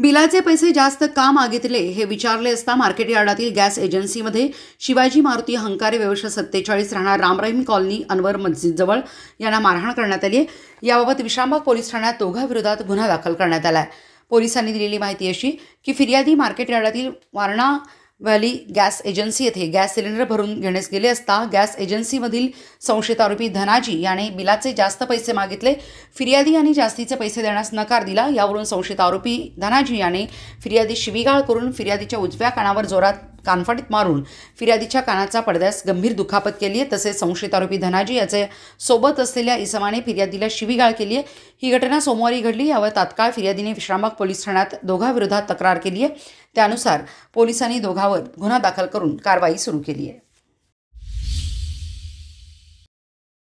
बिलाचे पैसे जास्त का मागितले हे विचारले असता मार्केट यार्डातील गॅस एजन्सीमध्ये शिवाजी मारुती हंकारे व्यवसाय सत्तेचाळीस राहणार रामराईम कॉलनी अनवर मस्जिदजवळ यांना मारहाण करण्यात आली आहे याबाबत विश्रामबाग पोलीस ठाण्यात दोघांविरोधात गुन्हा दाखल करण्यात आला आहे पोलिसांनी दिलेली माहिती अशी की फिर्यादी मार्केट यार्डातील वारणा वाली गॅस एजन्सी येथे गॅस सिलेंडर भरून घेण्यास गेले असता गॅस एजन्सीमधील संशयित आरोपी धनाजी याने बिलाचे जास्त पैसे मागितले फिर्यादी यांनी जास्तीचे पैसे देण्यास नकार दिला यावरून संशयित आरोपी धनाजी याने फिर्यादी शिवीगाळ करून फिर्यादीच्या उजव्या कानावर जोरात कानफाटीत मारून फिर्यादीच्या कानाचा पडद्यास गंभीर दुखापत केली आहे तसेच संशयित आरोपी धनाजी याचे सोबत असलेल्या इसमाने फिर्यादीला शिवीगाळ केली आहे ही घटना सोमवारी घडली यावर तात्काळ फिर्यादीने विश्रामबाग पोलीस ठाण्यात दोघांविरोधात तक्रार केली आहे त्यानुसार पोलिसांनी दोघांवर गुन्हा दाखल करून कारवाई सुरू केली आहे